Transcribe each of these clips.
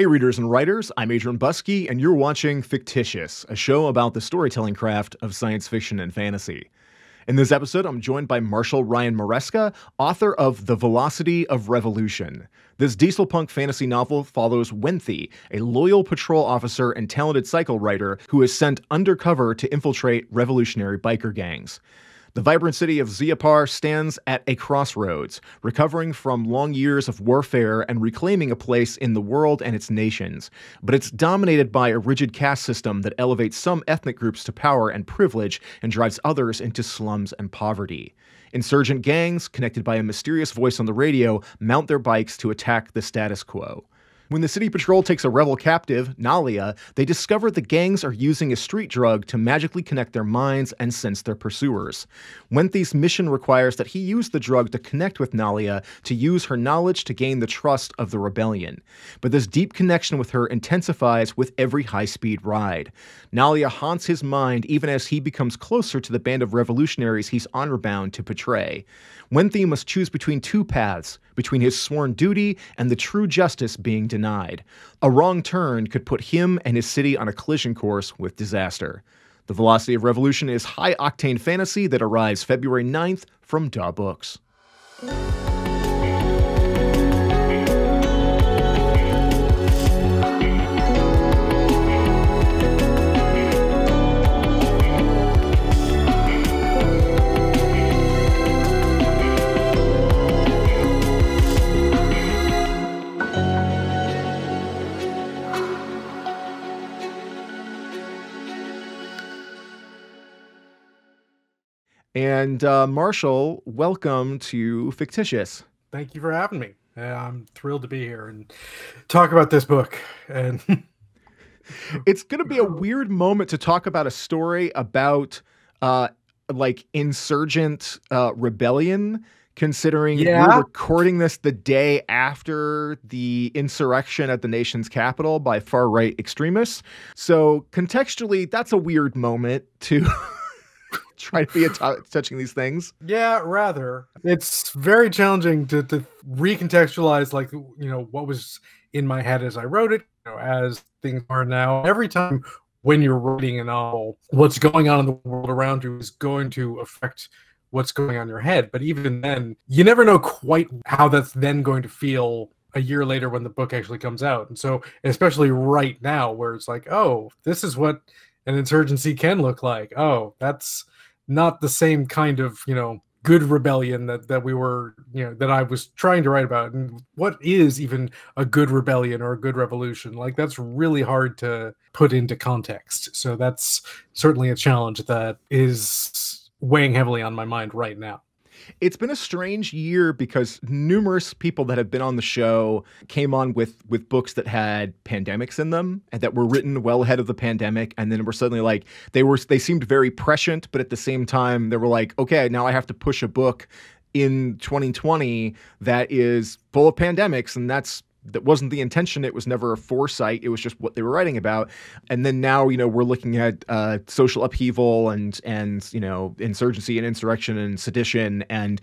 Hey, readers and writers, I'm Adrian Buskey, and you're watching Fictitious, a show about the storytelling craft of science fiction and fantasy. In this episode, I'm joined by Marshall Ryan Maresca, author of The Velocity of Revolution. This diesel punk fantasy novel follows Wenthy, a loyal patrol officer and talented cycle rider who is sent undercover to infiltrate revolutionary biker gangs. The vibrant city of Ziapar stands at a crossroads, recovering from long years of warfare and reclaiming a place in the world and its nations. But it's dominated by a rigid caste system that elevates some ethnic groups to power and privilege and drives others into slums and poverty. Insurgent gangs, connected by a mysterious voice on the radio, mount their bikes to attack the status quo. When the city patrol takes a rebel captive, Nalia, they discover the gangs are using a street drug to magically connect their minds and sense their pursuers. Wenthy's mission requires that he use the drug to connect with Nalia to use her knowledge to gain the trust of the rebellion. But this deep connection with her intensifies with every high speed ride. Nalia haunts his mind even as he becomes closer to the band of revolutionaries he's honor bound to portray. Wenthi must choose between two paths between his sworn duty and the true justice being denied. A wrong turn could put him and his city on a collision course with disaster. The Velocity of Revolution is high octane fantasy that arrives February 9th from Daw Books. And uh, Marshall, welcome to Fictitious. Thank you for having me. I'm thrilled to be here and talk about this book. And it's going to be a weird moment to talk about a story about uh, like insurgent uh, rebellion considering yeah. we're recording this the day after the insurrection at the nation's capital by far right extremists. So, contextually, that's a weird moment to trying to be touching these things? Yeah, rather. It's very challenging to, to recontextualize, like, you know, what was in my head as I wrote it, you know, as things are now. Every time when you're writing a novel, what's going on in the world around you is going to affect what's going on in your head. But even then, you never know quite how that's then going to feel a year later when the book actually comes out. And so, especially right now, where it's like, oh, this is what an insurgency can look like. Oh, that's not the same kind of you know good rebellion that that we were you know that I was trying to write about and what is even a good rebellion or a good revolution like that's really hard to put into context so that's certainly a challenge that is weighing heavily on my mind right now it's been a strange year because numerous people that have been on the show came on with with books that had pandemics in them and that were written well ahead of the pandemic and then were suddenly like they were they seemed very prescient but at the same time they were like okay now I have to push a book in 2020 that is full of pandemics and that's that wasn't the intention. It was never a foresight. It was just what they were writing about. And then now, you know, we're looking at uh, social upheaval and and you know insurgency and insurrection and sedition and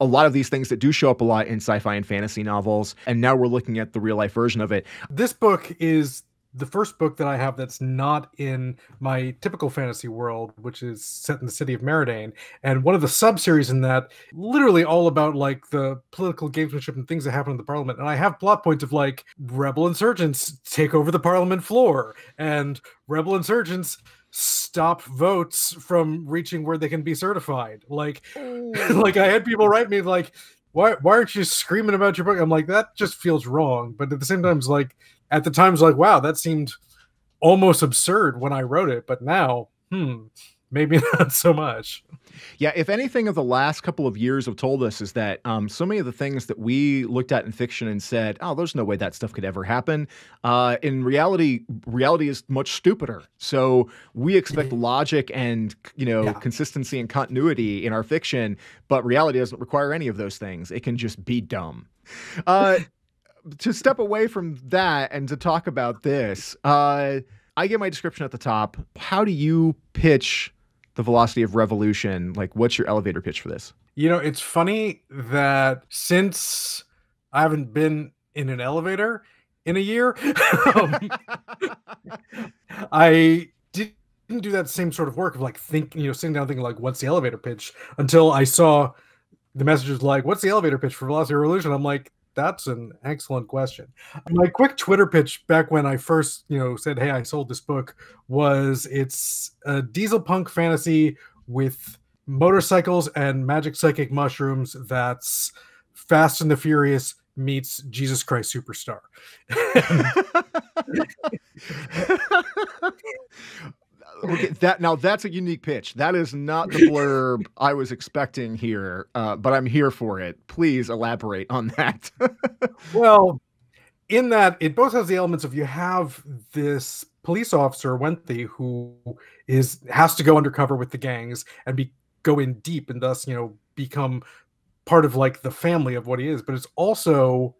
a lot of these things that do show up a lot in sci-fi and fantasy novels. And now we're looking at the real life version of it. This book is the first book that I have that's not in my typical fantasy world, which is set in the city of Meridane. And one of the subseries in that, literally all about like the political gamesmanship and things that happen in the parliament. And I have plot points of like rebel insurgents take over the parliament floor and rebel insurgents stop votes from reaching where they can be certified. Like, like I had people write me like, why, why aren't you screaming about your book? I'm like, that just feels wrong. But at the same time, it's like, at the time was like, wow, that seemed almost absurd when I wrote it, but now, hmm, maybe not so much. Yeah, if anything of the last couple of years have told us is that um, so many of the things that we looked at in fiction and said, "Oh, there's no way that stuff could ever happen," uh, in reality, reality is much stupider. So we expect mm-hmm. logic and you know yeah. consistency and continuity in our fiction, but reality doesn't require any of those things. It can just be dumb. Uh, to step away from that and to talk about this, uh, I get my description at the top. How do you pitch the velocity of revolution? Like, what's your elevator pitch for this? You know, it's funny that since I haven't been in an elevator in a year, um, I didn't do that same sort of work of like thinking, you know, sitting down thinking like, what's the elevator pitch until I saw the message is like, what's the elevator pitch for Velocity Revolution? I'm like, that's an excellent question. My quick Twitter pitch back when I first, you know, said, "Hey, I sold this book," was it's a diesel punk fantasy with motorcycles and magic psychic mushrooms. That's Fast and the Furious meets Jesus Christ Superstar. okay, that now that's a unique pitch. That is not the blurb I was expecting here, uh, but I'm here for it. Please elaborate on that. well, in that it both has the elements of you have this police officer Wenthy who is has to go undercover with the gangs and be go in deep and thus you know become part of like the family of what he is. But it's also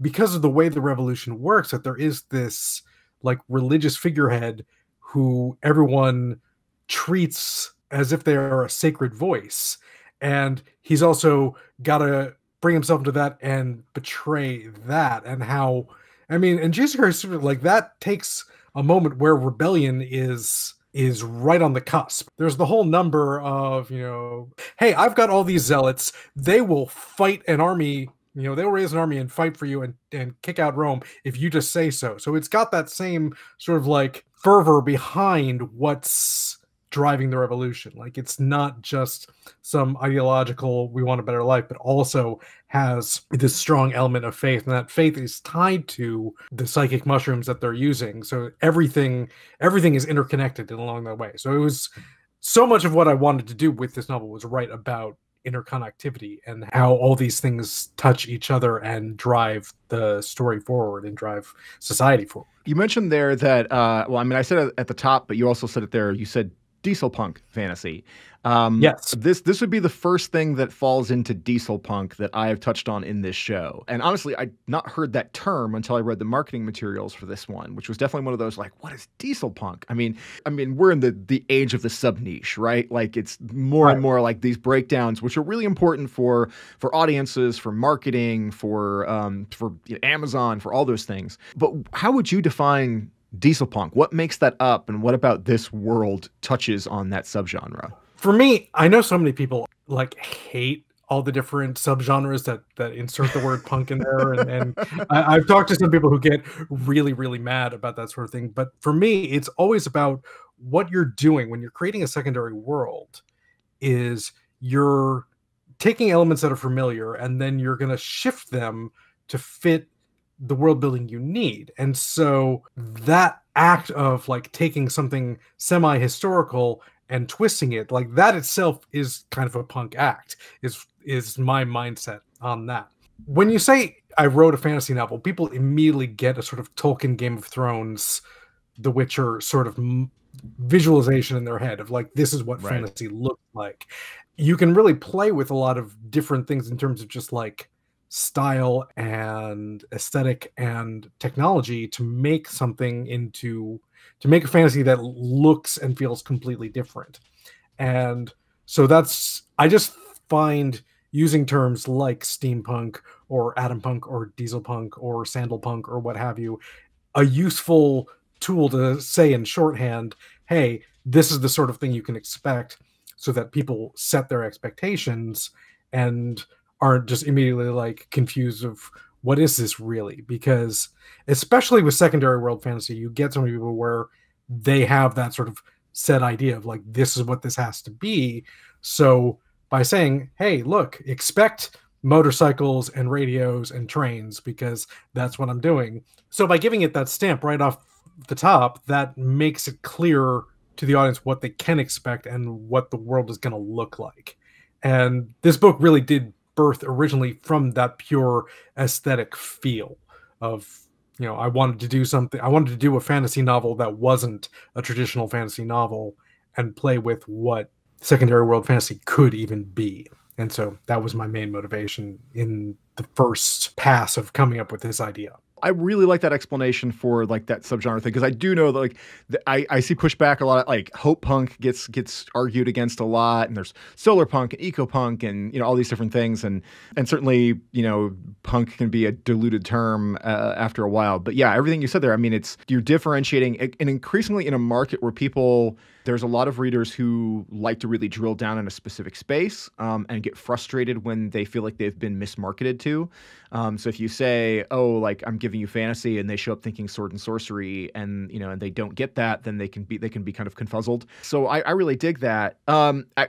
because of the way the revolution works that there is this like religious figurehead who everyone treats as if they are a sacred voice. And he's also got to bring himself into that and betray that. And how, I mean, and Jesus Christ, like that takes a moment where rebellion is is right on the cusp. There's the whole number of, you know, hey, I've got all these zealots. They will fight an army, you know, they'll raise an army and fight for you and, and kick out Rome if you just say so. So it's got that same sort of like fervor behind what's driving the revolution. Like it's not just some ideological we want a better life, but also has this strong element of faith. And that faith is tied to the psychic mushrooms that they're using. So everything everything is interconnected and along that way. So it was so much of what I wanted to do with this novel was write about interconnectivity and how all these things touch each other and drive the story forward and drive society forward. You mentioned there that, uh, well, I mean, I said at the top, but you also said it there. You said diesel punk fantasy. Um, yes, this this would be the first thing that falls into diesel punk that I have touched on in this show. And honestly, I'd not heard that term until I read the marketing materials for this one, which was definitely one of those like, what is diesel punk? I mean, I mean, we're in the the age of the sub niche, right? Like it's more right. and more like these breakdowns, which are really important for for audiences, for marketing, for um, for you know, Amazon, for all those things. But how would you define diesel punk. What makes that up, and what about this world touches on that subgenre? For me, I know so many people like hate all the different subgenres that that insert the word punk in there, and, and I, have talked to some people who get really, really mad about that sort of thing. But for me, it's always about what you're doing when you're creating a secondary world. Is you're taking elements that are familiar, and then you're going to shift them to fit the world building you need. And so that act of like taking something semi historical and twisting it, like that itself is kind of a punk act, is is my mindset on that. When you say I wrote a fantasy novel, people immediately get a sort of Tolkien Game of Thrones, The Witcher sort of visualization in their head of like this is what right. fantasy looks like. You can really play with a lot of different things in terms of just like style and aesthetic and technology to make something into to make a fantasy that looks and feels completely different and so that's i just find using terms like steampunk or atom punk or diesel punk or sandal punk or what have you a useful tool to say in shorthand hey this is the sort of thing you can expect so that people set their expectations and aren't just immediately like confused of what is this really? Because especially with secondary world fantasy, you get so many people where they have that sort of set idea of like this is what this has to be. So by saying, "Hey, look, expect motorcycles and radios and trains because that's what I'm doing." So by giving it that stamp right off the top, that makes it clear to the audience what they can expect and what the world is going to look like. And this book really did Birth originally from that pure aesthetic feel of you know i wanted to do something i wanted to do a fantasy novel that wasn't a traditional fantasy novel and play with what secondary world fantasy could even be and so that was my main motivation in the first pass of coming up with this idea I really like that explanation for like that subgenre thing because I do know that like the, I, I see pushback a lot. Like hope punk gets gets argued against a lot, and there's solar punk and eco punk and you know all these different things, and and certainly you know punk can be a diluted term uh, after a while. But yeah, everything you said there, I mean, it's you're differentiating and increasingly in a market where people there's a lot of readers who like to really drill down in a specific space um, and get frustrated when they feel like they've been mismarketed to. Um, so if you say, "Oh, like I'm giving you fantasy," and they show up thinking sword and sorcery, and you know, and they don't get that, then they can be they can be kind of confuzzled. So I, I really dig that. Um, I,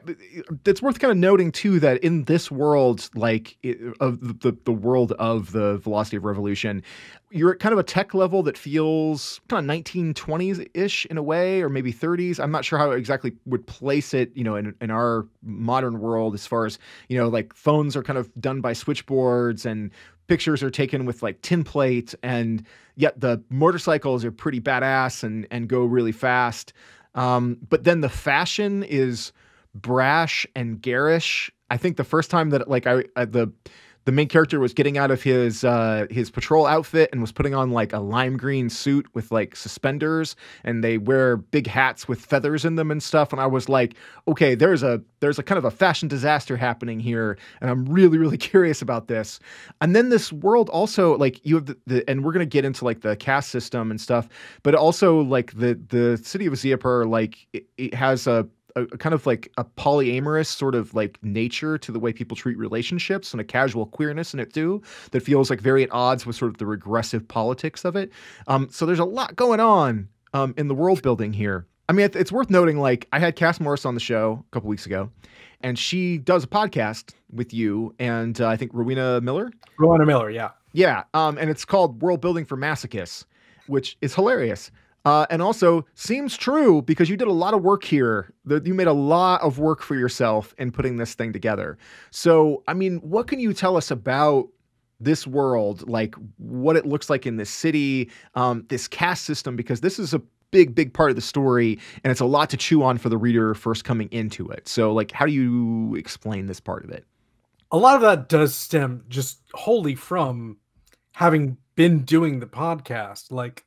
it's worth kind of noting too that in this world, like it, of the the world of the velocity of revolution, you're at kind of a tech level that feels kind of 1920s ish in a way, or maybe 30s. I'm not sure how exactly would place it, you know, in, in our modern world as far as, you know, like phones are kind of done by switchboards and pictures are taken with like tin plate and yet the motorcycles are pretty badass and and go really fast. Um, but then the fashion is brash and garish. I think the first time that like I, I the the main character was getting out of his uh, his patrol outfit and was putting on like a lime green suit with like suspenders and they wear big hats with feathers in them and stuff and I was like okay there's a there's a kind of a fashion disaster happening here and I'm really really curious about this and then this world also like you have the, the and we're gonna get into like the caste system and stuff but also like the the city of Zephyr like it, it has a a, kind of like a polyamorous sort of like nature to the way people treat relationships and a casual queerness in it too that feels like very at odds with sort of the regressive politics of it. Um, so there's a lot going on um, in the world building here. I mean, it's worth noting, like, I had Cass Morris on the show a couple weeks ago, and she does a podcast with you and uh, I think Rowena Miller. Rowena Miller, yeah. Yeah. Um, and it's called World Building for Masochists, which is hilarious uh, and also seems true because you did a lot of work here. You made a lot of work for yourself in putting this thing together. So, I mean, what can you tell us about this world, like what it looks like in this city, um, this caste system? Because this is a big, big part of the story, and it's a lot to chew on for the reader first coming into it. So, like, how do you explain this part of it? A lot of that does stem just wholly from having been doing the podcast. Like,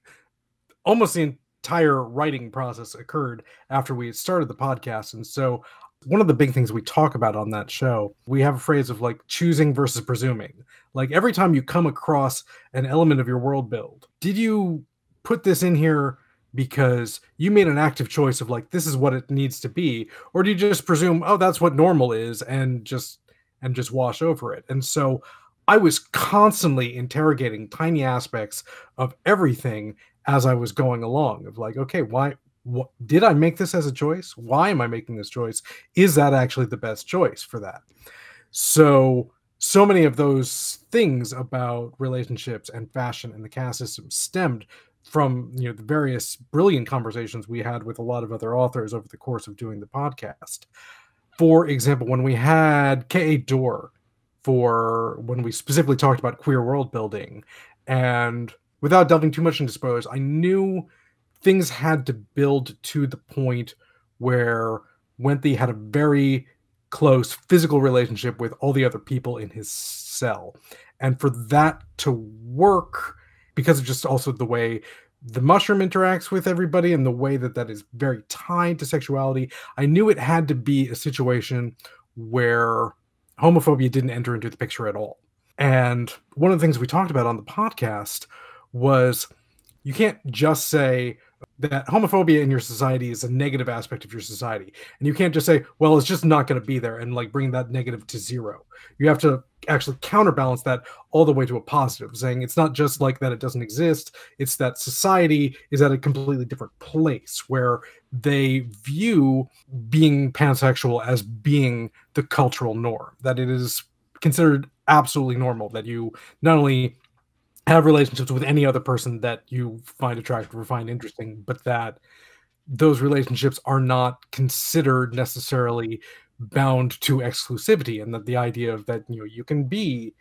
almost the entire writing process occurred after we started the podcast. And so one of the big things we talk about on that show, we have a phrase of like choosing versus presuming. Like every time you come across an element of your world build, did you put this in here because you made an active choice of like this is what it needs to be or do you just presume oh that's what normal is and just and just wash over it and so i was constantly interrogating tiny aspects of everything as I was going along of like, okay, why wh- did I make this as a choice? Why am I making this choice? Is that actually the best choice for that? So, so many of those things about relationships and fashion and the caste system stemmed from you know the various brilliant conversations we had with a lot of other authors over the course of doing the podcast. For example, when we had K.A. Dorr for when we specifically talked about queer world building and without delving too much into spoilers, I knew things had to build to the point where Wenthy had a very close physical relationship with all the other people in his cell. And for that to work, because of just also the way the mushroom interacts with everybody and the way that that is very tied to sexuality, I knew it had to be a situation where homophobia didn't enter into the picture at all. And one of the things we talked about on the podcast was you can't just say that homophobia in your society is a negative aspect of your society and you can't just say well it's just not going to be there and like bring that negative to zero you have to actually counterbalance that all the way to a positive saying it's not just like that it doesn't exist it's that society is at a completely different place where they view being pansexual as being the cultural norm that it is considered absolutely normal that you not only have relationships with any other person that you find attractive or find interesting, but that those relationships are not considered necessarily bound to exclusivity, and that the idea of that you know you can be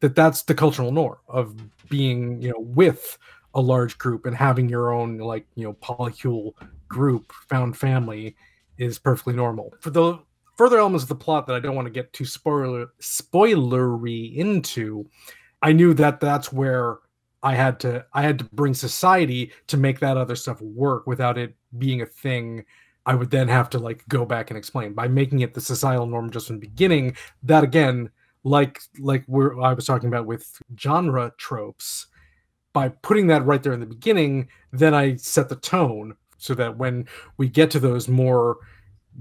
that that's the cultural norm of being you know with a large group and having your own like you know polycule group found family is perfectly normal for the further elements of the plot that i don't want to get too spoiler spoilery into I knew that that's where I had to I had to bring society to make that other stuff work without it being a thing I would then have to like go back and explain by making it the societal norm just from the beginning that again like like where I was talking about with genre tropes by putting that right there in the beginning then I set the tone so that when we get to those more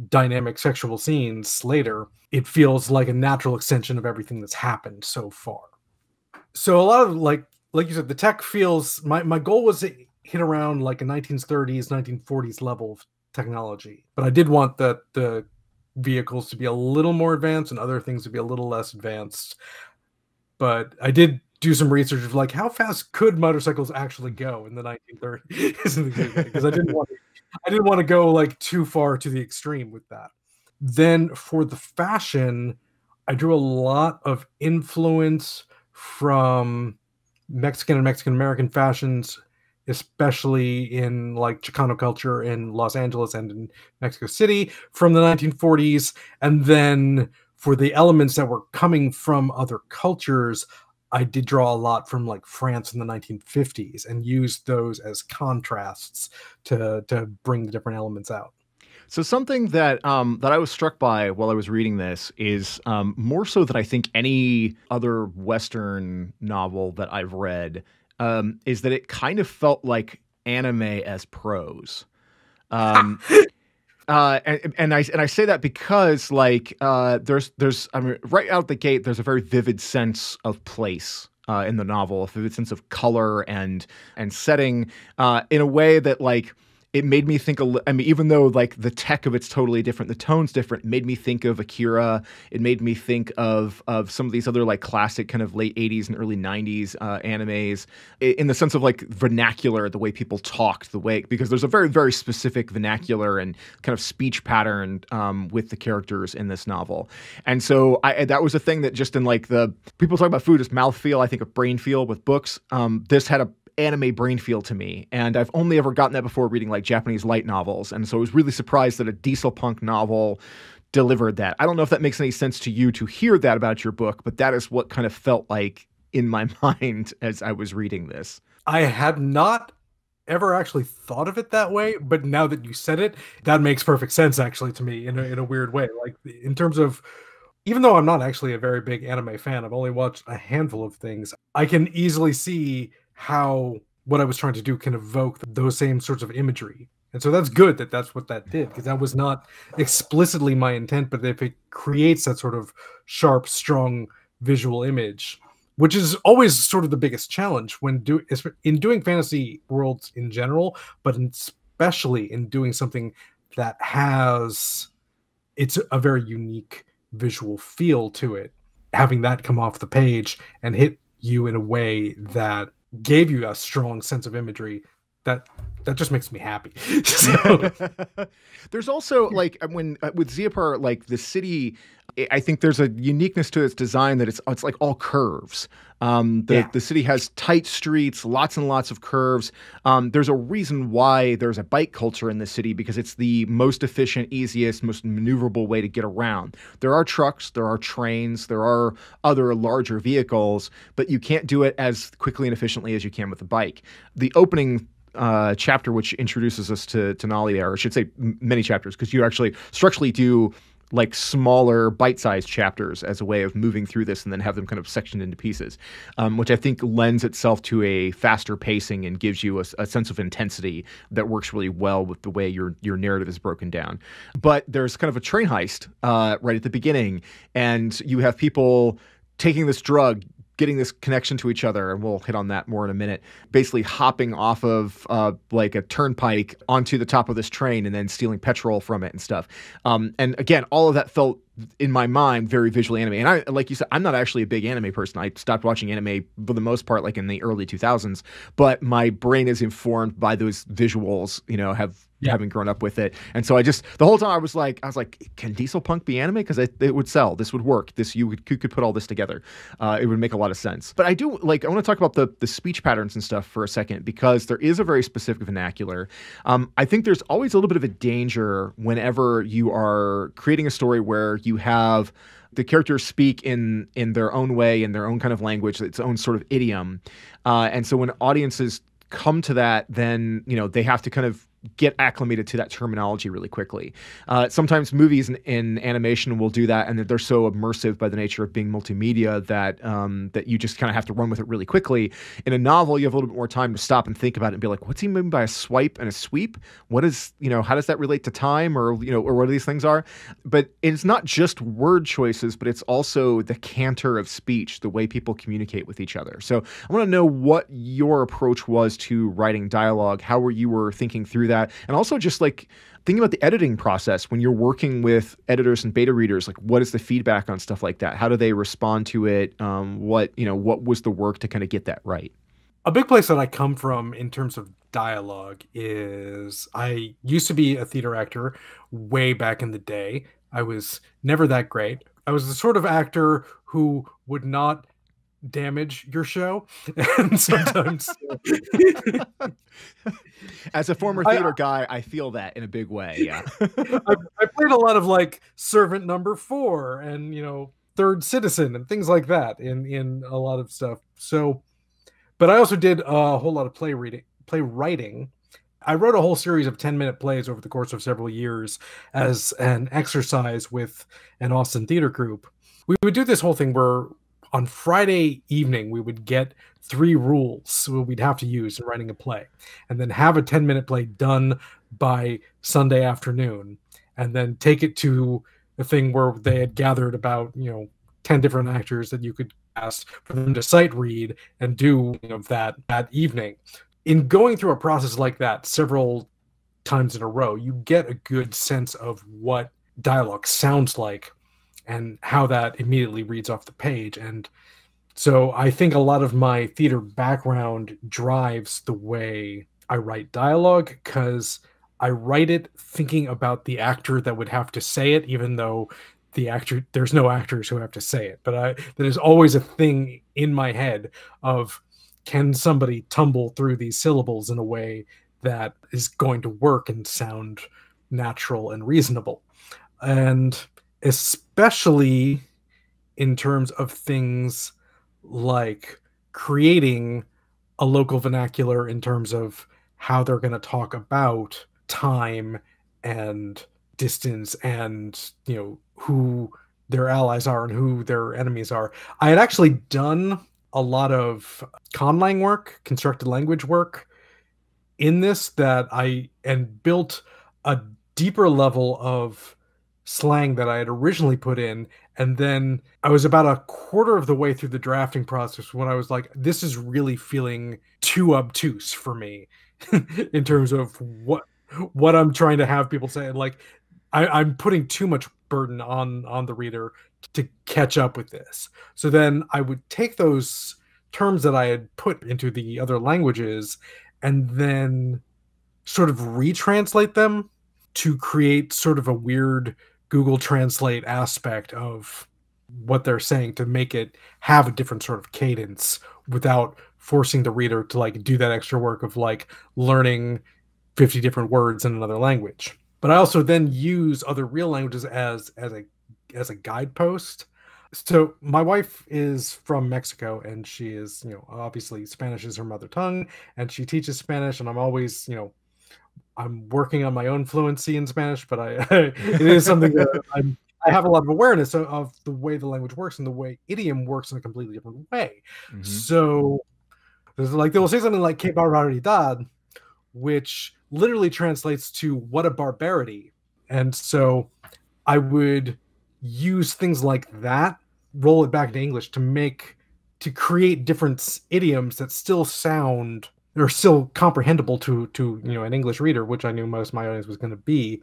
dynamic sexual scenes later it feels like a natural extension of everything that's happened so far so a lot of like like you said, the tech feels my my goal was to hit around like a 1930s 1940s level of technology, but I did want that the vehicles to be a little more advanced and other things to be a little less advanced. But I did do some research of like how fast could motorcycles actually go in the 1930s because I didn't want I didn't want to go like too far to the extreme with that. Then for the fashion, I drew a lot of influence from Mexican and Mexican American fashions, especially in like Chicano culture in Los Angeles and in Mexico City from the 1940s, and then for the elements that were coming from other cultures, I did draw a lot from like France in the 1950s and used those as contrasts to to bring the different elements out. So something that um, that I was struck by while I was reading this is um, more so than I think any other Western novel that I've read um, is that it kind of felt like anime as prose. Um, uh, and, and, I and I say that because like uh, there's there's I mean right out the gate there's a very vivid sense of place uh, in the novel, a vivid sense of color and and setting uh, in a way that like it made me think a I mean even though like the tech of it's totally different the tone's different made me think of Akira it made me think of of some of these other like classic kind of late 80s and early 90s uh, animes in the sense of like vernacular the way people talked the way because there's a very very specific vernacular and kind of speech pattern um, with the characters in this novel and so I that was a thing that just in like the people talk about food as mouth feel I think of brain feel with books um, this had a anime brain feel to me, and I've only ever gotten that before reading like Japanese light novels, and so I was really surprised that a diesel punk novel delivered that. I don't know if that makes any sense to you to hear that about your book, but that is what kind of felt like in my mind as I was reading this. I had not ever actually thought of it that way, but now that you said it, that makes perfect sense actually to me in a, in a weird way. Like in terms of even though I'm not actually a very big anime fan, I've only watched a handful of things. I can easily see how what I was trying to do can evoke those same sorts of imagery. And so that's good that that's what that did because that was not explicitly my intent, but if it creates that sort of sharp, strong visual image, which is always sort of the biggest challenge when do in doing fantasy worlds in general, but especially in doing something that has it's a very unique visual feel to it having that come off the page and hit you in a way that gave you a strong sense of imagery that that just makes me happy. there's also like uh, when uh, with Zeopar, like the city, I think there's a uniqueness to its design that it's it's like all curves. Um, the yeah. the city has tight streets, lots and lots of curves. Um, there's a reason why there's a bike culture in the city because it's the most efficient, easiest, most maneuverable way to get around. There are trucks, there are trains, there are other larger vehicles, but you can't do it as quickly and efficiently as you can with a bike. The opening uh, chapter which introduces us to to Nali there, or I should say many chapters, because you actually structurally do like smaller bite-sized chapters as a way of moving through this and then have them kind of sectioned into pieces um, which i think lends itself to a faster pacing and gives you a, a, sense of intensity that works really well with the way your your narrative is broken down but there's kind of a train heist uh, right at the beginning and you have people taking this drug getting this connection to each other, and we'll hit on that more in a minute. Basically, hopping off of uh, like a turnpike onto the top of this train and then stealing petrol from it and stuff. Um, and again, all of that felt in my mind very visually anime and i like you said i'm not actually a big anime person i stopped watching anime for the most part like in the early 2000s but my brain is informed by those visuals you know have yeah. having grown up with it and so i just the whole time i was like i was like can diesel punk be anime because it, it, would sell this would work this you could, you could put all this together uh, it would make a lot of sense but i do like i want to talk about the the speech patterns and stuff for a second because there is a very specific vernacular um, i think there's always a little bit of a danger whenever you are creating a story where like you have the characters speak in in their own way, in their own kind of language, its own sort of idiom, uh, and so when audiences come to that, then you know they have to kind of get acclimated to that terminology really quickly. Uh, sometimes movies and, and, animation will do that, and they're so immersive by the nature of being multimedia that um, that you just kind of have to run with it really quickly. In a novel, you have a little bit more time to stop and think about it and be like, what's he mean by a swipe and a sweep? What is you know how does that relate to time or you know or what these things are? But it's not just word choices, but it's also the canter of speech, the way people communicate with each other. So I want to know what your approach was to writing dialogue. How were you were thinking through that? that. And also just like thinking about the editing process when you're working with editors and beta readers, like what is the feedback on stuff like that? How do they respond to it? Um, what, you know, what was the work to kind of get that right? A big place that I come from in terms of dialogue is I used to be a theater actor way back in the day. I was never that great. I was the sort of actor who would not damage your show and sometimes as a former theater I, guy i feel that in a big way yeah I, I, played a lot of like servant number four and you know third citizen and things like that in in a lot of stuff so but i also did a whole lot of play reading play writing i wrote a whole series of 10 minute plays over the course of several years as an exercise with an austin theater group we would do this whole thing where on Friday evening, we would get three rules we'd have to use in writing a play, and then have a 10 minute play done by Sunday afternoon, and then take it to the thing where they had gathered about, you know, 10 different actors that you could ask for them to sight read and do of that that evening. In going through a process like that several times in a row, you get a good sense of what dialogue sounds like and how that immediately reads off the page. And so I think a lot of my theater background drives the way I write dialogue because I write it thinking about the actor that would have to say it, even though the actor there's no actors who have to say it. But I there's always a thing in my head of can somebody tumble through these syllables in a way that is going to work and sound natural and reasonable. And especially in terms of things like creating a local vernacular in terms of how they're going to talk about time and distance and you know who their allies are and who their enemies are i had actually done a lot of conlang work constructed language work in this that i and built a deeper level of slang that I had originally put in. And then I was about a quarter of the way through the drafting process when I was like, this is really feeling too obtuse for me in terms of what what I'm trying to have people say. Like I, am putting too much burden on on the reader to catch up with this. So then I would take those terms that I had put into the other languages and then sort of retranslate them to create sort of a weird Google Translate aspect of what they're saying to make it have a different sort of cadence without forcing the reader to like do that extra work of like learning 50 different words in another language but i also then use other real languages as as a as a guidepost so my wife is from mexico and she is you know obviously spanish is her mother tongue and she teaches spanish and i'm always you know I'm working on my own fluency in Spanish, but I, it is something that I'm, i have a lot of awareness of, of, the way the language works and the way idiom works in a completely different way. Mm-hmm. So there's like they will say something like "que barbaridad," which literally translates to "what a barbarity," and so I would use things like that, roll it back to English to make to create different idioms that still sound are still comprehensible to to you know an English reader, which I knew most my audience was going to be,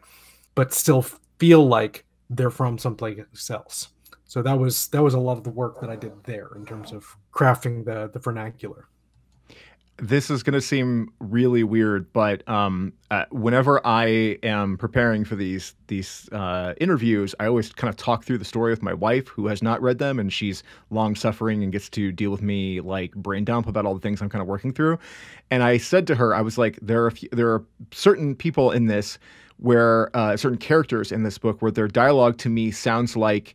but still feel like they're from someplace else. So that was that was a lot of the work that I did there in terms of crafting the the vernacular this is going to seem really weird, but um, uh, whenever I am preparing for these these uh, interviews, I always kind of talk through the story with my wife, who has not read them, and she's long suffering and gets to deal with me like brain dump about all the things I'm kind of working through. And I said to her, I was like, there are few, there are certain people in this where uh, certain characters in this book where their dialogue to me sounds like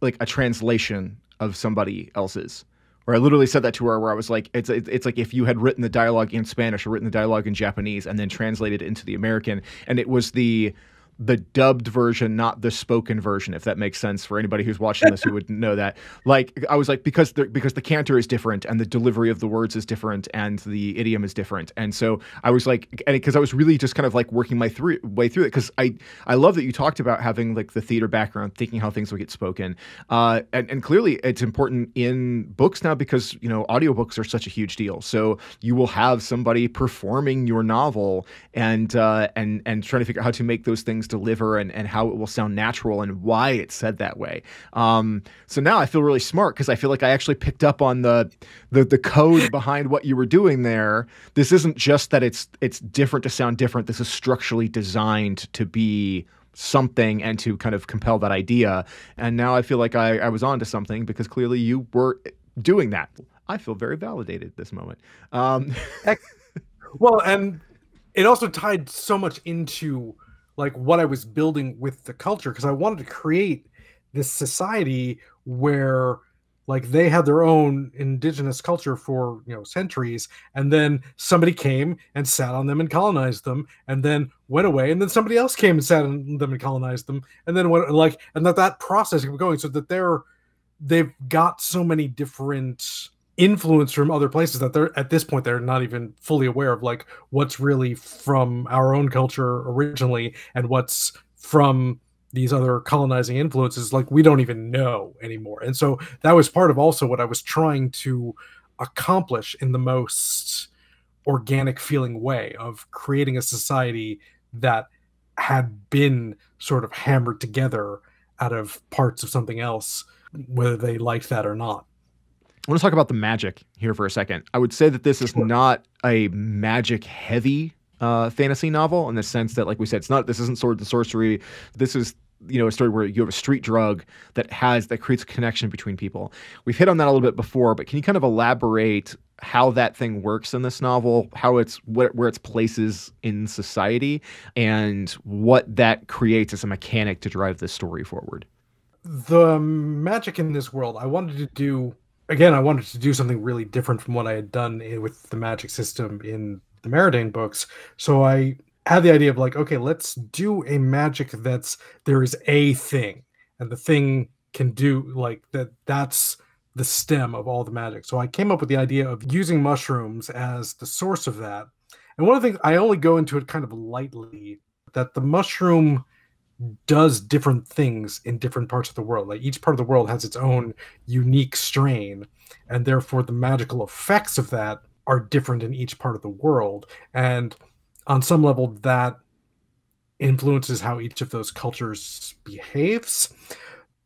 like a translation of somebody else's where I literally said that to her where I was like, it's, it's like if you had written the dialogue in Spanish or written the dialogue in Japanese and then translated it into the American. And it was the the dubbed version, not the spoken version, if that makes sense for anybody who's watching this who would know that. Like I was like because the because the canter is different and the delivery of the words is different and the idiom is different. And so I was like and because I was really just kind of like working my through, way through it because I I love that you talked about having like the theater background, thinking how things would get spoken. Uh, and, and clearly it's important in books now because you know audiobooks are such a huge deal. So you will have somebody performing your novel and uh, and and trying to figure out how to make those things things deliver and, and how it will sound natural and why it's said that way. Um, so now I feel really smart because I feel like I actually picked up on the, the the code behind what you were doing there. This isn't just that it's it's different to sound different. This is structurally designed to be something and to kind of compel that idea. And now I feel like I, I was onto something because clearly you were doing that. I feel very validated this moment. Um, well, and it also tied so much into like what I was building with the culture because I wanted to create this society where like they had their own indigenous culture for you know centuries and then somebody came and sat on them and colonized them and then went away and then somebody else came and sat on them and colonized them and then went like and that that process kept going so that they're they've got so many different influence from other places that they're at this point they're not even fully aware of like what's really from our own culture originally and what's from these other colonizing influences like we don't even know anymore and so that was part of also what i was trying to accomplish in the most organic feeling way of creating a society that had been sort of hammered together out of parts of something else whether they liked that or not I want to talk about the magic here for a second. I would say that this is not a magic heavy uh, fantasy novel in the sense that, like we said, it's not. This isn't sword and sorcery. This is you know a story where you have a street drug that has that creates a connection between people. We've hit on that a little bit before, but can you kind of elaborate how that thing works in this novel, how it's what, where its places in society, and what that creates as a mechanic to drive the story forward? The magic in this world, I wanted to do again, I wanted to do something really different from what I had done eh, with the magic system in the Meridane books. So I had the idea of like, okay, let's do a magic that's there is a thing, and the thing can do like that. That's the stem of all the magic. So I came up with the idea of using mushrooms as the source of that. And one of the things I only go into it kind of lightly that the mushroom does different things in different parts of the world. Like each part of the world has its own unique strain, and therefore the magical effects of that are different in each part of the world. And on some level, that influences how each of those cultures behaves.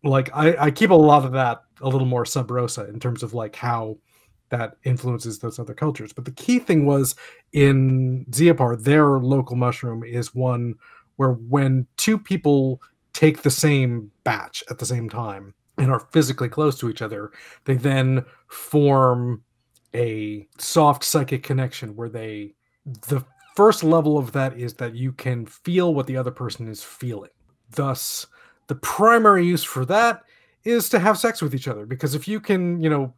Like I, I keep a lot of that a little more sub rosa in terms of like how that influences those other cultures. But the key thing was in Zeopar, their local mushroom is one where when two people take the same batch at the same time and are physically close to each other, they then form a soft psychic connection where they the first level of that is that you can feel what the other person is feeling. Thus, the primary use for that is to have sex with each other because if you can, you know,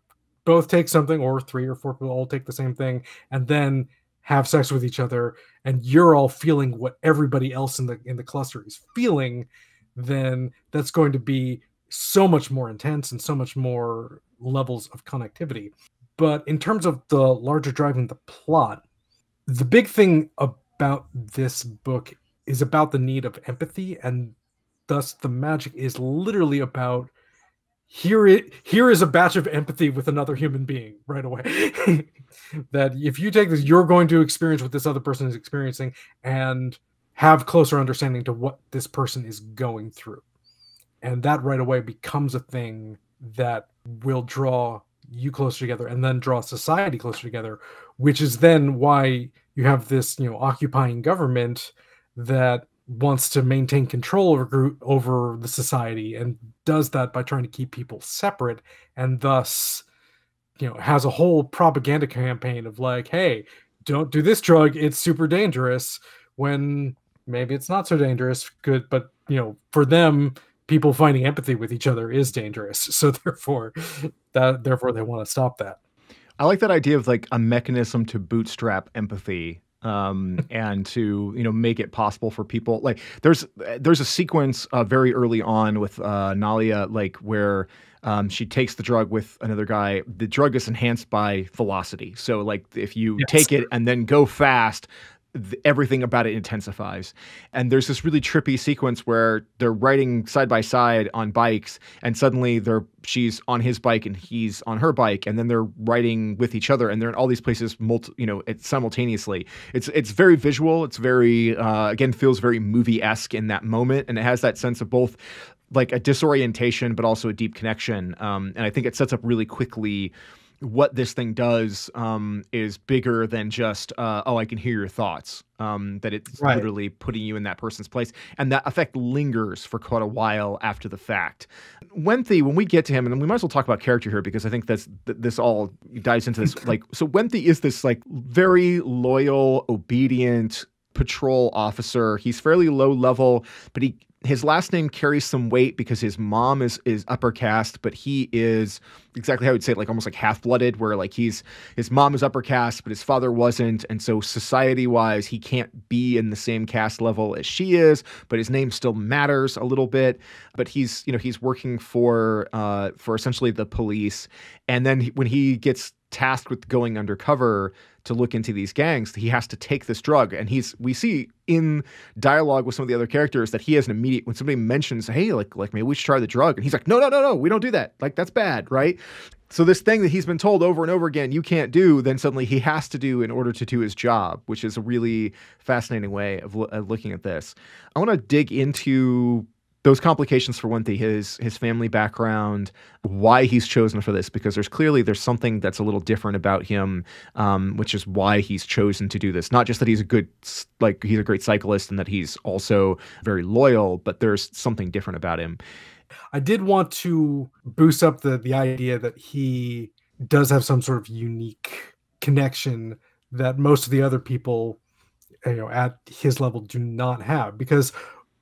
both take something or three or four people all take the same thing and then have sex with each other and you're all feeling what everybody else in the in the cluster is feeling then that's going to be so much more intense and so much more levels of connectivity but in terms of the larger driving the plot the big thing about this book is about the need of empathy and thus the magic is literally about here it here is a batch of empathy with another human being right away that if you take this you're going to experience what this other person is experiencing and have closer understanding to what this person is going through and that right away becomes a thing that will draw you closer together and then draw society closer together which is then why you have this you know occupying government that wants to maintain control over group, over the society and does that by trying to keep people separate and thus you know has a whole propaganda campaign of like hey don't do this drug it's super dangerous when maybe it's not so dangerous good but you know for them people finding empathy with each other is dangerous so therefore that therefore they want to stop that i like that idea of like a mechanism to bootstrap empathy um, and to you know make it possible for people like there's there's a sequence uh, very early on with uh, Nalia like where um, she takes the drug with another guy. The drug is enhanced by velocity, so like if you yes. take it and then go fast, th- everything about it intensifies. And there's this really trippy sequence where they're riding side by side on bikes, and suddenly they're she's on his bike and he's on her bike, and then they're riding with each other, and they're in all these places, multi, you know, simultaneously. It's it's very visual. It's very uh, again feels very movie esque in that moment, and it has that sense of both like a disorientation, but also a deep connection. Um, and I think it sets up really quickly what this thing does um, is bigger than just uh, oh I can hear your thoughts. Um, that it's right. literally putting you in that person's place, and that effect lingers for quite a while after the fact. Wenthy, when we get to him, and we might as well talk about character here because I think that's th- this all dives into this. like, so Wenthy is this like very loyal, obedient patrol officer. He's fairly low level, but he his last name carries some weight because his mom is is upper caste, but he is exactly how I would say it, like almost like half blooded, where like he's his mom is upper caste, but his father wasn't, and so society wise, he can't be in the same caste level as she is, but his name still matters a little bit. But he's you know he's working for uh, for essentially the police, and then when he gets tasked with going undercover to look into these gangs, he has to take this drug. And he's we see in dialogue with some of the other characters that he has an immediate when somebody mentions, hey, like like maybe we should try the drug, and he's like, no, no, no, no, we don't do that. Like that's bad, right? So this thing that he's been told over and over again, you can't do, then suddenly he has to do in order to do his job, which is a really fascinating way of, lo- of looking at this. I want to dig into those complications for one thing his his family background why he's chosen for this because there's clearly there's something that's a little different about him um, which is why he's chosen to do this not just that he's a good like he's a great cyclist and that he's also very loyal but there's something different about him i did want to boost up the the idea that he does have some sort of unique connection that most of the other people you know at his level do not have because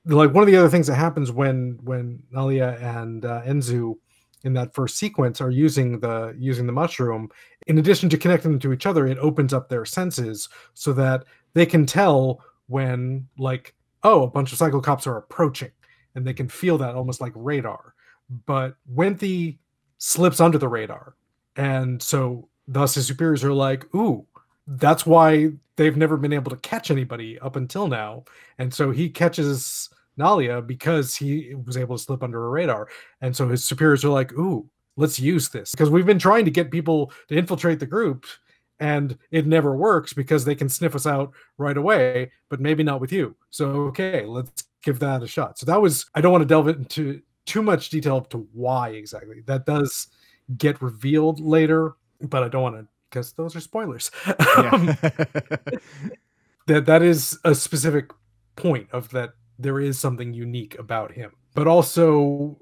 like one of the other things that happens when when Nalia and uh, Enzu in that first sequence are using the using the mushroom in addition to connecting them to each other it opens up their senses so that they can tell when like oh a bunch of cycle cops are approaching and they can feel that almost like radar but Wenthy slips under the radar and so thus his superiors are like ooh that's why they've never been able to catch anybody up until now. And so he catches Nalia because he was able to slip under a radar. And so his superiors are like, ooh, let's use this. Because we've been trying to get people to infiltrate the group and it never works because they can sniff us out right away, but maybe not with you. So, okay, let's give that a shot. So, that was, I don't want to delve into too much detail to why exactly. That does get revealed later, but I don't want to because those are spoilers. Um, that that is a specific point of that there is something unique about him. But also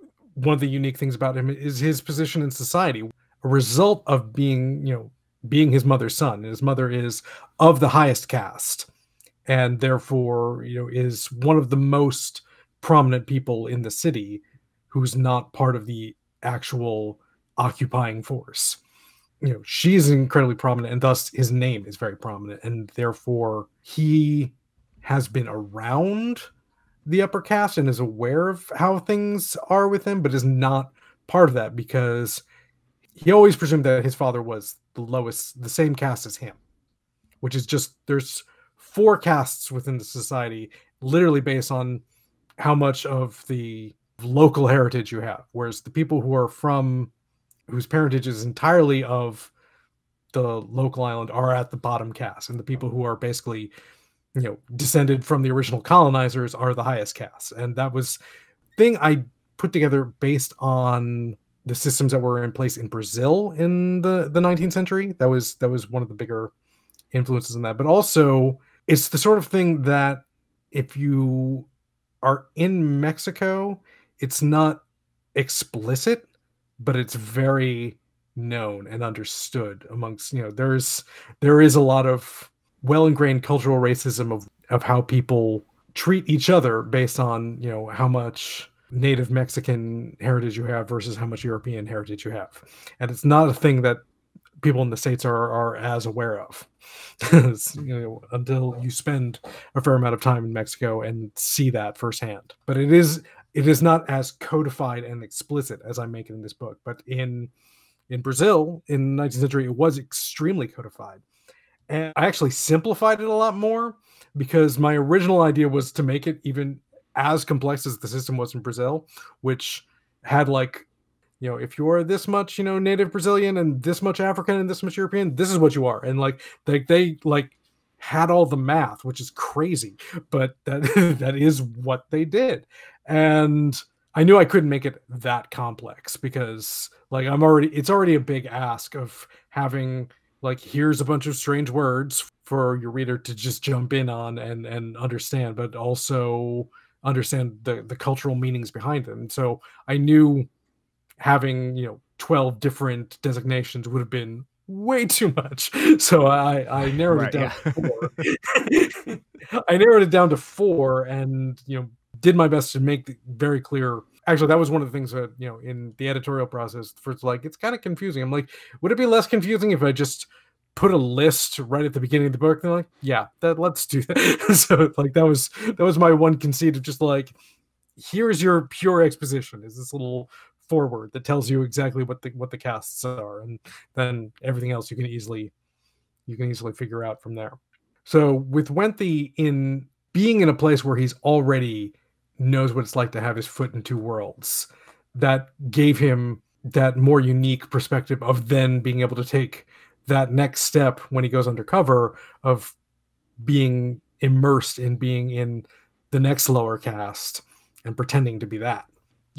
one of the unique things about him is his position in society, a result of being, you know, being his mother's son. And his mother is of the highest caste and therefore, you know, is one of the most prominent people in the city who's not part of the actual occupying force you know she's incredibly prominent and thus his name is very prominent and therefore he has been around the upper caste and is aware of how things are with him but is not part of that because he always presumed that his father was the lowest the same caste as him which is just there's four castes within the society literally based on how much of the local heritage you have whereas the people who are from whose parentage is entirely of the local island are at the bottom caste, and the people who are basically, you know, descended from the original colonizers are the highest caste. And that was thing I put together based on the systems that were in place in Brazil in the, the 19th century. That was that was one of the bigger influences in that. But also it's the sort of thing that if you are in Mexico, it's not explicit but it's very known and understood amongst you know there's there is a lot of well ingrained cultural racism of of how people treat each other based on you know how much native mexican heritage you have versus how much european heritage you have and it's not a thing that people in the states are are as aware of you know, until you spend a fair amount of time in mexico and see that firsthand but it is it is not as codified and explicit as I make it in this book, but in in Brazil in the 19th century, it was extremely codified. And I actually simplified it a lot more because my original idea was to make it even as complex as the system was in Brazil, which had like, you know, if you are this much, you know, native Brazilian and this much African and this much European, this is what you are. And like they they like had all the math, which is crazy, but that that is what they did. And I knew I couldn't make it that complex because like I'm already it's already a big ask of having like here's a bunch of strange words for your reader to just jump in on and and understand, but also understand the the cultural meanings behind them. so I knew having, you know, 12 different designations would have been way too much. So I, I narrowed right, it down yeah. to four. I narrowed it down to four and you know did my best to make very clear. Actually, that was one of the things that you know in the editorial process for like it's kind of confusing. I'm like, would it be less confusing if I just put a list right at the beginning of the book? And they're like, yeah, that let's do that. so like that was that was my one conceit of just like here's your pure exposition is this little forward that tells you exactly what the what the casts are, and then everything else you can easily you can easily figure out from there. So with Wenthy in being in a place where he's already knows what it's like to have his foot in two worlds, that gave him that more unique perspective of then being able to take that next step when he goes undercover of being immersed in being in the next lower caste and pretending to be that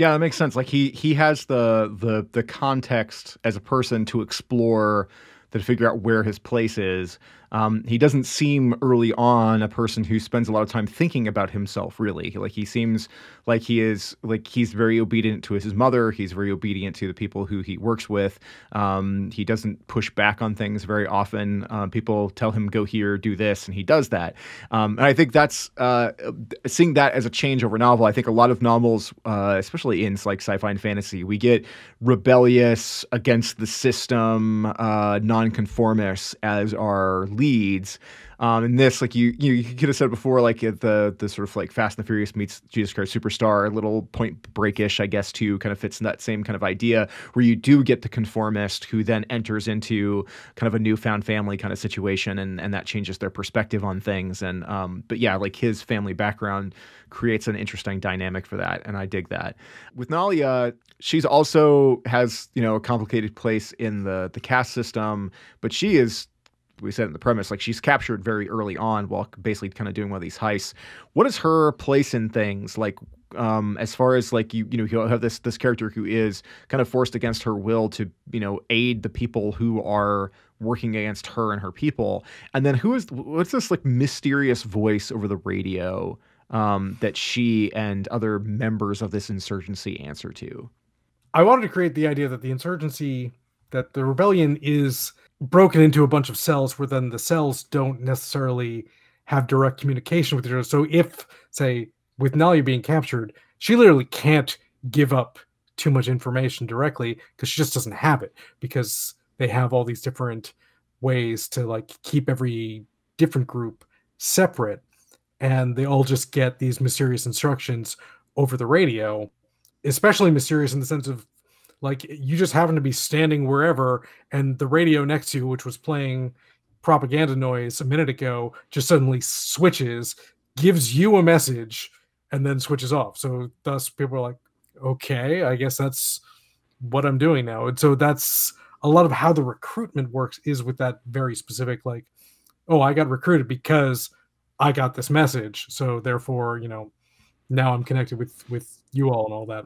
yeah, that makes sense. Like he he has the the the context as a person to explore, to figure out where his place is. Um, he doesn't seem early on a person who spends a lot of time thinking about himself, really. Like he seems like he is, like he's very obedient to his mother. He's very obedient to the people who he works with. Um, he doesn't push back on things very often. Uh, people tell him, go here, do this, and he does that. Um, and I think that's uh, seeing that as a change over novel. I think a lot of novels, uh, especially in like sci fi and fantasy, we get rebellious, against the system, uh, non-conformists as our leads. Um, and this, like you, you, you could have said before, like uh, the the sort of like Fast and the Furious meets Jesus Christ Superstar, little Point Breakish, I guess, too, kind of fits in that same kind of idea where you do get the conformist who then enters into kind of a newfound family kind of situation, and and that changes their perspective on things. And um, but yeah, like his family background creates an interesting dynamic for that, and I dig that. With Nalia, she's also has you know a complicated place in the the cast system, but she is we said in the premise, like she's captured very early on while basically kind of doing one of these heists. What is her place in things? Like, um, as far as like you, you know, you have this this character who is kind of forced against her will to you know aid the people who are working against her and her people. And then who is what's this like mysterious voice over the radio um, that she and other members of this insurgency answer to? I wanted to create the idea that the insurgency that the rebellion is broken into a bunch of cells where then the cells don't necessarily have direct communication with each other. So if, say, with Nalia being captured, she literally can't give up too much information directly because she just doesn't have it because they have all these different ways to like keep every different group separate and they all just get these mysterious instructions over the radio especially mysterious in the sense of like you just happen to be standing wherever, and the radio next to you, which was playing propaganda noise a minute ago, just suddenly switches, gives you a message, and then switches off. So thus people are like, okay, I guess that's what I'm doing now. And so that's a lot of how the recruitment works is with that very specific, like, oh, I got recruited because I got this message. So therefore, you know, now I'm connected with with you all and all that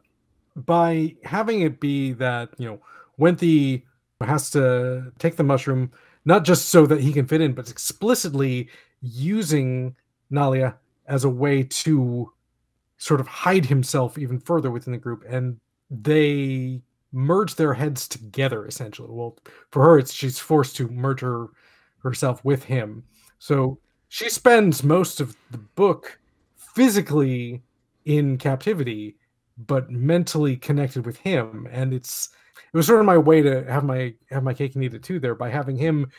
by having it be that you know Wenthy has to take the mushroom not just so that he can fit in, but explicitly using Nalia as a way to sort of hide himself even further within the group, and they merge their heads together essentially. Well, for her, it's she's forced to merge her, herself with him, so she spends most of the book physically in captivity but mentally connected with him and it's it was sort of my way to have my have my cake and eat it too there by having him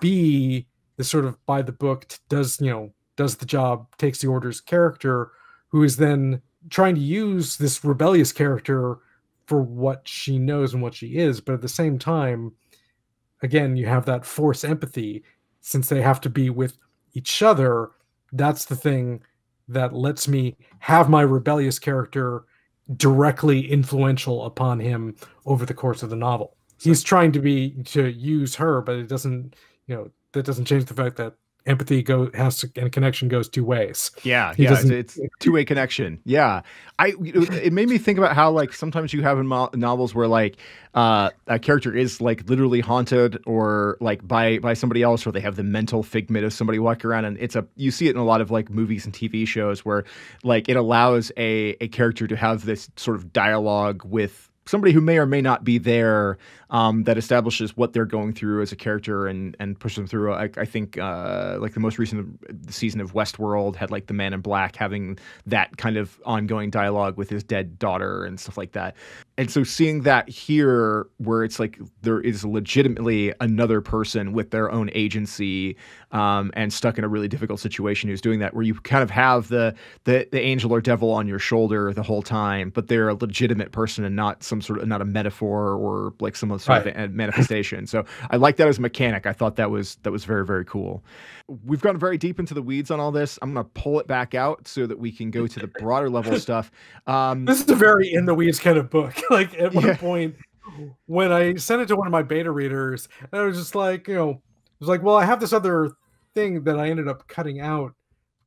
be the sort of by the book does you know does the job takes the orders character who is then trying to use this rebellious character for what she knows and what she is but at the same time again you have that force empathy since they have to be with each other that's the thing that lets me have my rebellious character directly influential upon him over the course of the novel. So. He's trying to be to use her, but it doesn't, you know, that doesn't change the fact that empathy go has to, and connection goes two ways. Yeah, he yeah, it's, two way connection. Yeah, I it made me think about how like sometimes you have in novels where like uh, a character is like literally haunted or like by by somebody else, or they have the mental figment of somebody walking around, and it's a you see it in a lot of like movies and TV shows where like it allows a a character to have this sort of dialogue with somebody who may or may not be there um, that establishes what they're going through as a character and and push them through. I, I think uh, like the most recent season of Westworld had like the Man in Black having that kind of ongoing dialogue with his dead daughter and stuff like that and so seeing that here where it's like there is legitimately another person with their own agency um, and stuck in a really difficult situation who's doing that where you kind of have the, the the angel or devil on your shoulder the whole time but they're a legitimate person and not some sort of not a metaphor or like some sort right. of manifestation so i like that as a mechanic i thought that was that was very very cool we've gone very deep into the weeds on all this i'm going to pull it back out so that we can go to the broader level stuff um, this is a very in the weeds kind of book like at one yeah. point when I sent it to one of my beta readers, and I was just like, you know, I was like, well, I have this other thing that I ended up cutting out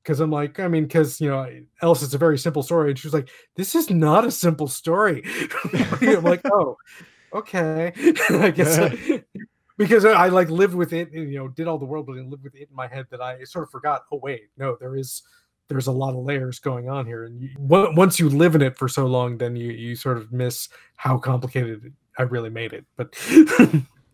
because I'm like, I mean, because you know, else it's a very simple story. And she was like, this is not a simple story. I'm like, oh, okay. I guess because I like lived with it, and, you know, did all the world building, lived with it in my head that I sort of forgot. Oh wait, no, there is there's a lot of layers going on here and you, once you live in it for so long then you you sort of miss how complicated i really made it but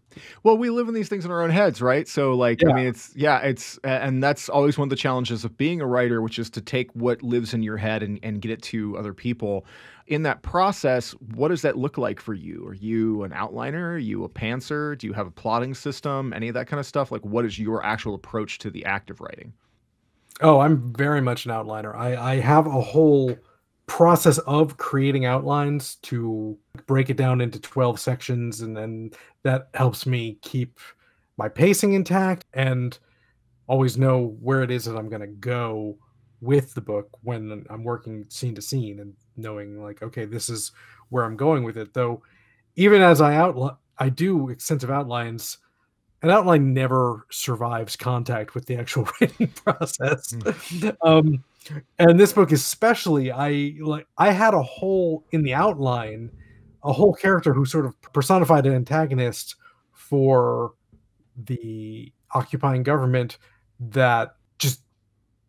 well we live in these things in our own heads right so like yeah. i mean it's yeah it's and that's always one of the challenges of being a writer which is to take what lives in your head and, and get it to other people in that process what does that look like for you are you an outliner are you a panzer do you have a plotting system any of that kind of stuff like what is your actual approach to the act of writing Oh, I'm very much an outliner. I, I have a whole process of creating outlines to break it down into 12 sections, and then that helps me keep my pacing intact and always know where it is that I'm going to go with the book when I'm working scene to scene and knowing like okay this is where I'm going with it though even as I outline I do extensive outlines an outline never survives contact with the actual writing process. Mm. Um, and this book especially, I like I had a whole in the outline, a whole character who sort of personified an antagonist for the occupying government that just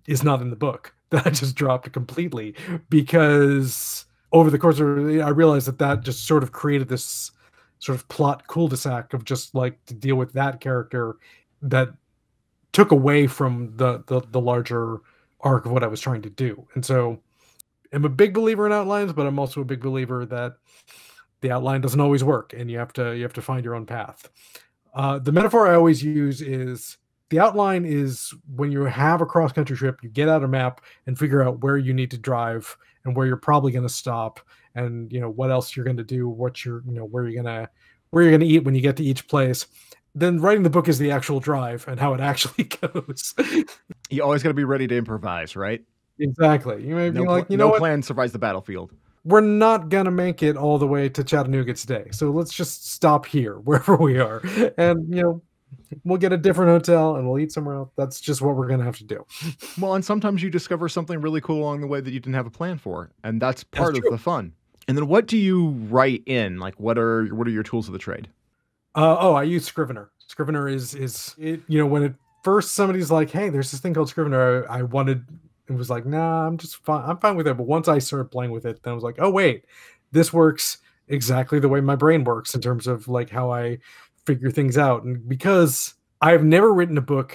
is not in the book that I just dropped completely because over the course of I realized that that just sort of created this sort of plot cul-de-sac of just like to deal with that character that took away from the, the the, larger arc of what I was trying to do. And so I'm a big believer in outlines, but I'm also a big believer that the outline doesn't always work and you have to you have to find your own path. Uh, the metaphor I always use is the outline is when you have a cross country trip, you get out a map and figure out where you need to drive and where you're probably going to stop and you know what else you're going to do what you're you know where you're going to where you're going to eat when you get to each place then writing the book is the actual drive and how it actually goes you always got to be ready to improvise right exactly you may no, be like you know no plan survives the battlefield we're not gonna make it all the way to Chattanooga today, so let's just stop here wherever we are, and you know we'll get a different hotel and we'll eat somewhere else. That's just what we're gonna have to do. well, and sometimes you discover something really cool along the way that you didn't have a plan for, and that's part that's of the fun. And then, what do you write in? Like, what are what are your tools of the trade? Uh, oh, I use Scrivener. Scrivener is is it, you know when it first somebody's like, hey, there's this thing called Scrivener. I, I wanted it was like, nah, I'm just fine. I'm fine with it. But once I started playing with it, then I was like, oh wait, this works exactly the way my brain works in terms of like how I figure things out. And because I've never written a book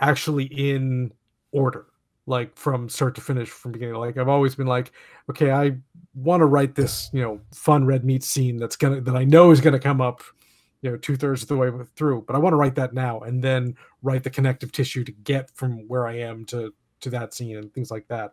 actually in order, like from start to finish, from beginning. Like I've always been like, okay, I want to write this, you know, fun red meat scene that's gonna that I know is gonna come up, you know, two thirds of the way through. But I want to write that now and then write the connective tissue to get from where I am to to that scene and things like that.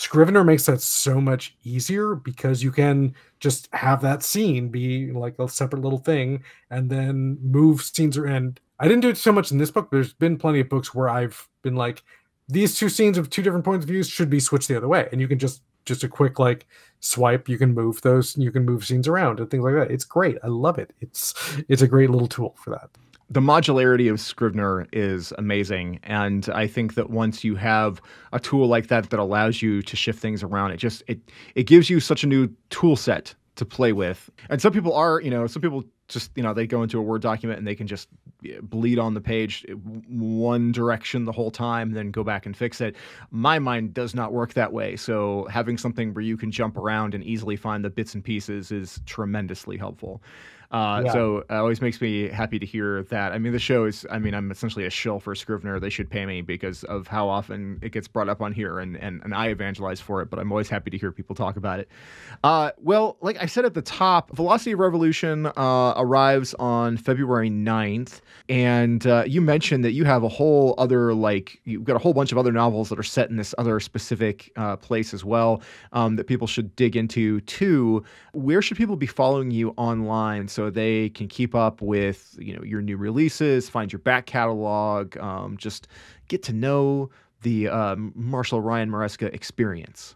Scrivener makes that so much easier because you can just have that scene be like a separate little thing and then move scenes around. I didn't do it so much in this book, but there's been plenty of books where I've been like, these two scenes of two different points of views should be switched the other way. And you can just just a quick like swipe, you can move those, you can move scenes around and things like that. It's great. I love it. It's it's a great little tool for that the modularity of Scrivener is amazing. And I think that once you have a tool like that that allows you to shift things around, it just it it gives you such a new tool set to play with. And some people are, you know, some people just, you know, they go into a Word document and they can just eh, bleed on the page eh, one direction the whole time, then go back and fix it. My mind does not work that way. So having something where you can jump around and easily find the bits and pieces is tremendously helpful. Uh, yeah. So uh, it always makes me happy to hear that. I mean, the show is, I mean, I'm essentially a shill for Scrivener. They should pay me because of how often it gets brought up on here, and, and, and I evangelize for it, but I'm always happy to hear people talk about it. Uh, well, like I said at the top, Velocity Revolution uh, arrives on February 9th, and uh, you mentioned that you have a whole other, like, you've got a whole bunch of other novels that are set in this other specific uh, place as well um, that people should dig into, too. Where should people be following you online? So so they can keep up with you know your new releases, find your back catalog, um, just get to know the uh, Marshall Ryan Maresca experience?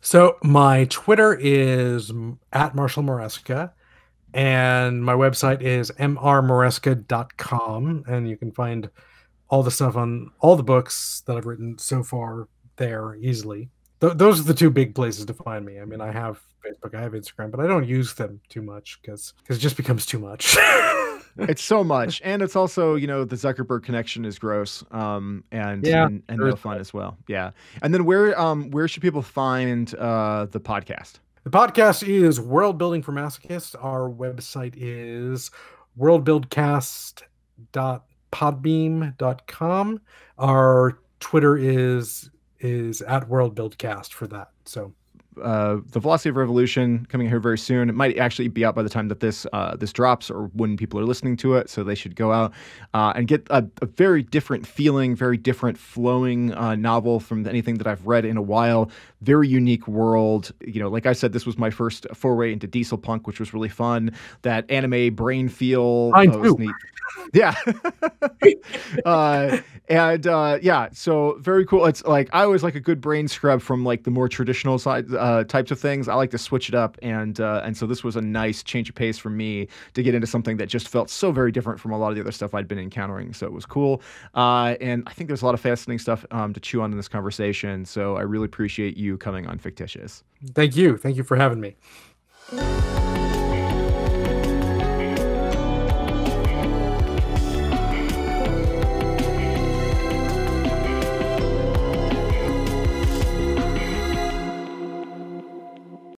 So my Twitter is at Marshall Maresca, and my website is mrmaresca.com, and you can find all the stuff on all the books that I've written so far there easily. Th- those are the two big places to find me. I mean, I have Facebook, I have Instagram, but I don't use them too much because because it just becomes too much. it's so much, and it's also you know the Zuckerberg connection is gross, um, and yeah, and, and no fun that. as well. Yeah, and then where um where should people find uh the podcast? The podcast is World Building for Masochists. Our website is worldbuildcast.podbeam.com. Our Twitter is is at World Buildcast for that. So uh, the Velocity of Revolution coming here very soon. It might actually be out by the time that this uh, this drops, or when people are listening to it. So they should go out uh, and get a, a, very different feeling, very different flowing uh, novel from anything that I've read in a while. Very unique world. You know, like I said, this was my first foray into diesel punk, which was really fun. That anime brain feel. Mine too yeah. uh, and uh, yeah, so very cool. It's like I always like a good brain scrub from like the more traditional side uh, types of things. I like to switch it up, and uh, and so this was a nice change of pace for me to get into something that just felt so very different from a lot of the other stuff I'd been encountering. So it was cool, uh, and I think there's a lot of fascinating stuff um, to chew on in this conversation. So I really appreciate you coming on Fictitious. Thank you. Thank you for having me.